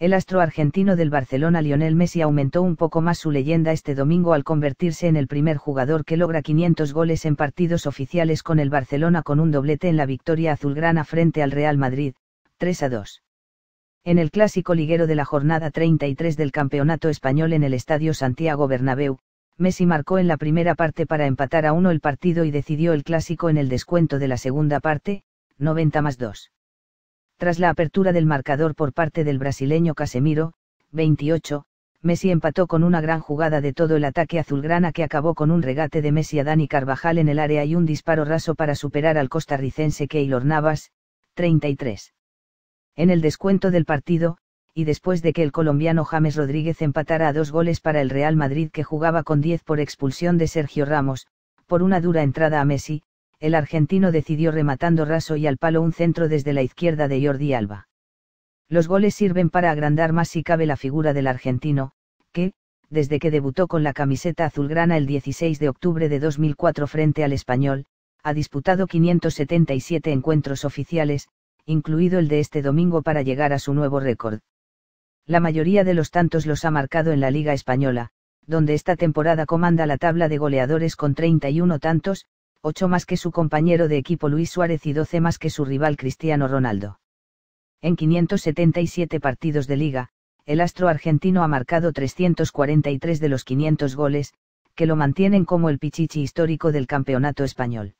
El astro argentino del Barcelona Lionel Messi aumentó un poco más su leyenda este domingo al convertirse en el primer jugador que logra 500 goles en partidos oficiales con el Barcelona con un doblete en la victoria azulgrana frente al Real Madrid, 3 a 2. En el clásico liguero de la jornada 33 del Campeonato Español en el Estadio Santiago Bernabéu, Messi marcó en la primera parte para empatar a uno el partido y decidió el clásico en el descuento de la segunda parte, 90 más 2. Tras la apertura del marcador por parte del brasileño Casemiro, 28, Messi empató con una gran jugada de todo el ataque azulgrana que acabó con un regate de Messi a Dani Carvajal en el área y un disparo raso para superar al costarricense Keylor Navas, 33. En el descuento del partido, y después de que el colombiano James Rodríguez empatara a dos goles para el Real Madrid que jugaba con 10 por expulsión de Sergio Ramos, por una dura entrada a Messi, el argentino decidió rematando raso y al palo un centro desde la izquierda de Jordi Alba. Los goles sirven para agrandar más si cabe la figura del argentino, que, desde que debutó con la camiseta azulgrana el 16 de octubre de 2004 frente al español, ha disputado 577 encuentros oficiales, incluido el de este domingo para llegar a su nuevo récord. La mayoría de los tantos los ha marcado en la Liga Española, donde esta temporada comanda la tabla de goleadores con 31 tantos, 8 más que su compañero de equipo Luis Suárez y 12 más que su rival Cristiano Ronaldo. En 577 partidos de liga, el astro argentino ha marcado 343 de los 500 goles, que lo mantienen como el pichichi histórico del campeonato español.